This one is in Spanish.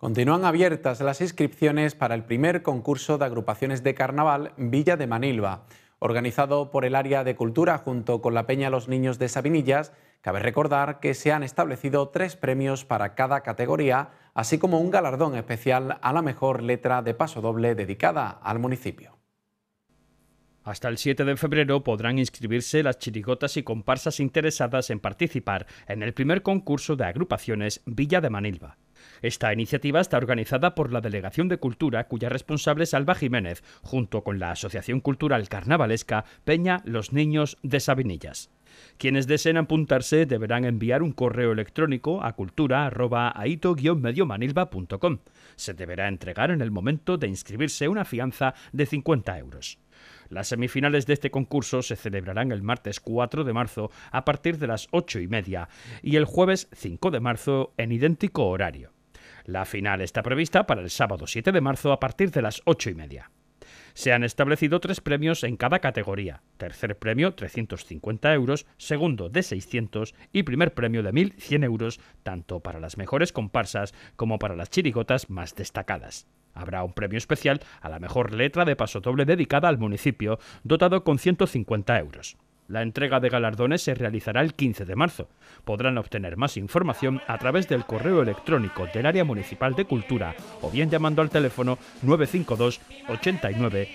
Continúan abiertas las inscripciones para el primer concurso de agrupaciones de carnaval Villa de Manilva, organizado por el Área de Cultura junto con la Peña Los Niños de Sabinillas. Cabe recordar que se han establecido tres premios para cada categoría, así como un galardón especial a la mejor letra de paso doble dedicada al municipio. Hasta el 7 de febrero podrán inscribirse las chirigotas y comparsas interesadas en participar en el primer concurso de agrupaciones Villa de Manilva. Esta iniciativa está organizada por la Delegación de Cultura, cuya responsable es Alba Jiménez, junto con la Asociación Cultural Carnavalesca Peña Los Niños de Sabinillas. Quienes deseen apuntarse deberán enviar un correo electrónico a cultura.aito-mediomanilva.com. Se deberá entregar en el momento de inscribirse una fianza de 50 euros. Las semifinales de este concurso se celebrarán el martes 4 de marzo a partir de las 8 y media y el jueves 5 de marzo en idéntico horario. La final está prevista para el sábado 7 de marzo a partir de las 8 y media. Se han establecido tres premios en cada categoría. Tercer premio, 350 euros, segundo de 600 y primer premio de 1.100 euros, tanto para las mejores comparsas como para las chirigotas más destacadas. Habrá un premio especial a la mejor letra de paso doble dedicada al municipio, dotado con 150 euros. La entrega de galardones se realizará el 15 de marzo. Podrán obtener más información a través del correo electrónico del Área Municipal de Cultura o bien llamando al teléfono 952 89